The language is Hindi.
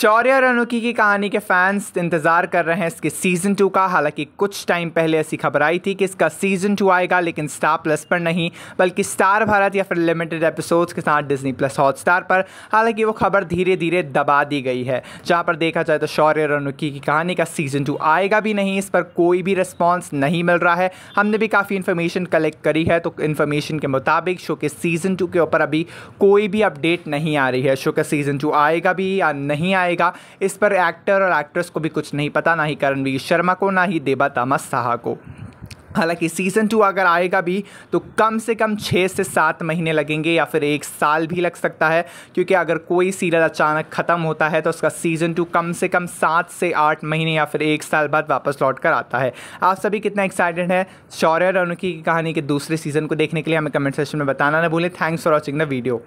शौर्य और अनोखी की कहानी के फैंस इंतज़ार कर रहे हैं इसके सीज़न टू का हालांकि कुछ टाइम पहले ऐसी खबर आई थी कि इसका सीज़न टू आएगा लेकिन स्टार प्लस पर नहीं बल्कि स्टार भारत या फिर लिमिटेड एपिसोड्स के साथ डिज्नी प्लस हॉटस्टार पर हालांकि वो खबर धीरे धीरे दबा दी गई है जहाँ पर देखा जाए तो शौर्य और अनोखी की कहानी का सीज़न टू आएगा भी नहीं इस पर कोई भी रिस्पॉन्स नहीं मिल रहा है हमने भी काफ़ी इन्फॉर्मेशन कलेक्ट करी है तो इन्फॉर्मेशन के मुताबिक शो के सीज़न टू के ऊपर अभी कोई भी अपडेट नहीं आ रही है शो का सीज़न टू आएगा भी या नहीं आएगा आएगा इस पर एक्टर और एक्ट्रेस को भी कुछ नहीं पता ना ही करणवीर शर्मा को ना ही देबा तामस साहा को हालांकि सीज़न टू अगर आएगा भी तो कम से कम छः से सात महीने लगेंगे या फिर एक साल भी लग सकता है क्योंकि अगर कोई सीरियल अचानक ख़त्म होता है तो उसका सीज़न टू कम से कम सात से आठ महीने या फिर एक साल बाद वापस लौट कर आता है आप सभी कितना एक्साइटेड है शौर्य और उनकी कहानी के दूसरे सीज़न को देखने के लिए हमें कमेंट सेक्शन में बताना ना भूलें thanks for watching the video